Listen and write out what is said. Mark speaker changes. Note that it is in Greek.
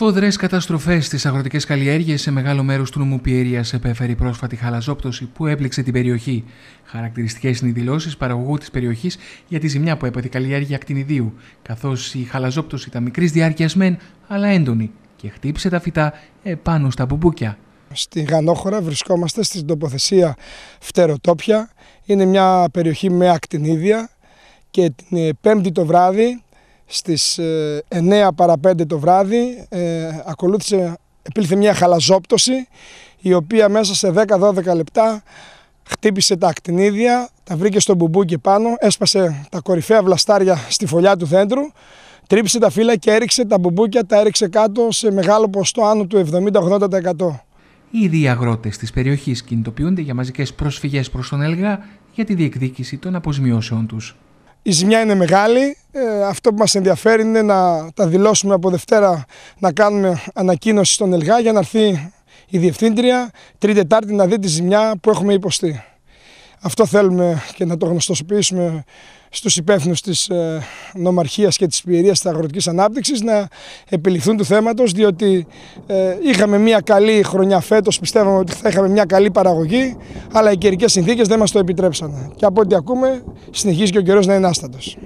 Speaker 1: Σφοδρέ καταστροφές στις αγροτικές καλλιέργειες σε μεγάλο μέρος του νομού Πιερίας επέφερε η πρόσφατη χαλαζόπτωση που έπληξε την περιοχή. Χαρακτηριστικές είναι οι δηλώσεις παραγωγού της περιοχής για τη ζημιά που έπαθε η καλλιέργεια ακτινιδίου, καθώς η χαλαζόπτωση ήταν μικρής διάρκειας μεν, αλλά έντονη και χτύπησε τα φυτά επάνω στα μπουμπούκια.
Speaker 2: Στη Γανόχωρα βρισκόμαστε στην τοποθεσία Φτεροτόπια. Είναι μια περιοχή με ακτινίδια και την Πέμπτη το βράδυ στις 9 παρα 5 το βράδυ ε, ακολούθησε, επήλθε μια χαλαζόπτωση η οποία μέσα σε 10-12 λεπτά χτύπησε τα ακτινίδια, τα βρήκε στον μπουμπούκι πάνω, έσπασε τα κορυφαία βλαστάρια στη φωλιά του δέντρου, τρύπησε τα φύλλα και έριξε τα μπουμπούκια, τα έριξε κάτω σε μεγάλο ποστό άνω του 70-80%.
Speaker 1: Ήδη οι αγρότες της περιοχής κινητοποιούνται για μαζικές προσφυγές προς τον Ελγά για τη διεκδίκηση των αποζημιώσεων τους
Speaker 2: η ζημιά είναι μεγάλη. Ε, αυτό που μας ενδιαφέρει είναι να τα δηλώσουμε από Δευτέρα να κάνουμε ανακοίνωση στον ΕΛΓΑ για να έρθει η Διευθύντρια τρίτη Τετάρτη να δει τη ζημιά που έχουμε υποστεί. Αυτό θέλουμε και να το γνωστοποιήσουμε στους υπεύθυνους της ε, νομαρχίας και της Υπηρεσίας της Αγροτικής Ανάπτυξης να επιληφθούν του θέματος διότι ε, είχαμε μια καλή χρονιά φέτος, πιστεύαμε ότι θα είχαμε μια καλή παραγωγή αλλά οι καιρικές συνθήκες δεν μας το επιτρέψανε και από ό,τι ακούμε συνεχίζει και ο καιρός να είναι άστατος.